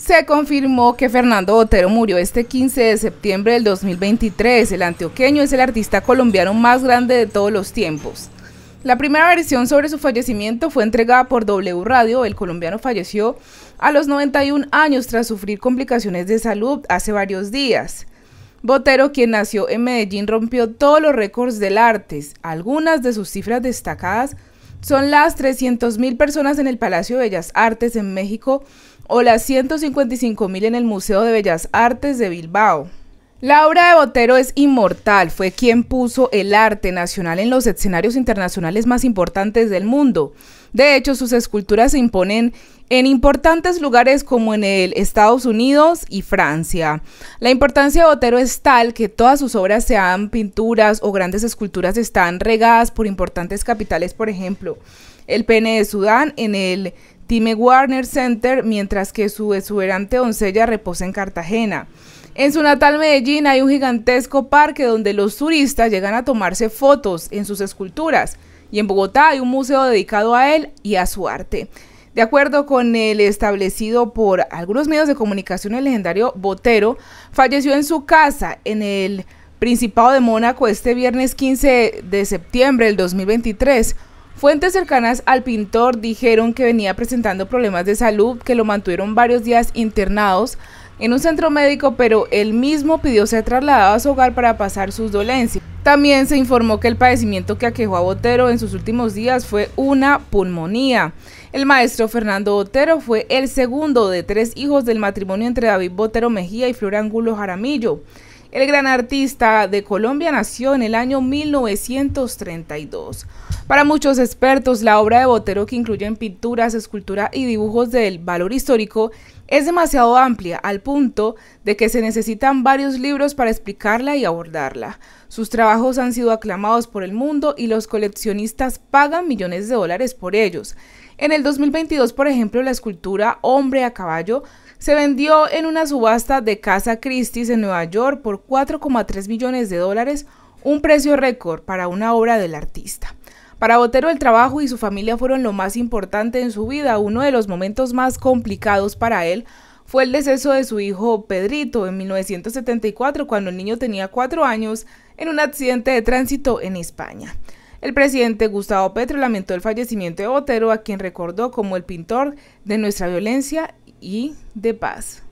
Se confirmó que Fernando Botero murió este 15 de septiembre del 2023. El antioqueño es el artista colombiano más grande de todos los tiempos. La primera versión sobre su fallecimiento fue entregada por W Radio. El colombiano falleció a los 91 años tras sufrir complicaciones de salud hace varios días. Botero, quien nació en Medellín, rompió todos los récords del arte. Algunas de sus cifras destacadas son las 300.000 personas en el Palacio de Bellas Artes en México o las 155 mil en el Museo de Bellas Artes de Bilbao. La obra de Botero es inmortal, fue quien puso el arte nacional en los escenarios internacionales más importantes del mundo. De hecho, sus esculturas se imponen en importantes lugares como en el Estados Unidos y Francia. La importancia de Botero es tal que todas sus obras, sean pinturas o grandes esculturas, están regadas por importantes capitales, por ejemplo, el pene de Sudán en el Time Warner Center, mientras que su exuberante doncella reposa en Cartagena. En su natal Medellín hay un gigantesco parque donde los turistas llegan a tomarse fotos en sus esculturas y en Bogotá hay un museo dedicado a él y a su arte. De acuerdo con el establecido por algunos medios de comunicación, el legendario Botero falleció en su casa en el Principado de Mónaco este viernes 15 de septiembre del 2023 Fuentes cercanas al pintor dijeron que venía presentando problemas de salud que lo mantuvieron varios días internados en un centro médico, pero él mismo pidió ser trasladado a su hogar para pasar sus dolencias. También se informó que el padecimiento que aquejó a Botero en sus últimos días fue una pulmonía. El maestro Fernando Botero fue el segundo de tres hijos del matrimonio entre David Botero Mejía y Flor Angulo Jaramillo. El gran artista de Colombia nació en el año 1932. Para muchos expertos, la obra de Botero, que incluye pinturas, escultura y dibujos del valor histórico, es demasiado amplia, al punto de que se necesitan varios libros para explicarla y abordarla. Sus trabajos han sido aclamados por el mundo y los coleccionistas pagan millones de dólares por ellos. En el 2022, por ejemplo, la escultura Hombre a Caballo se vendió en una subasta de Casa Christie's en Nueva York por 4,3 millones de dólares, un precio récord para una obra del artista. Para Botero el trabajo y su familia fueron lo más importante en su vida. Uno de los momentos más complicados para él fue el deceso de su hijo Pedrito en 1974, cuando el niño tenía cuatro años, en un accidente de tránsito en España. El presidente Gustavo Petro lamentó el fallecimiento de Botero, a quien recordó como el pintor de nuestra violencia y de paz.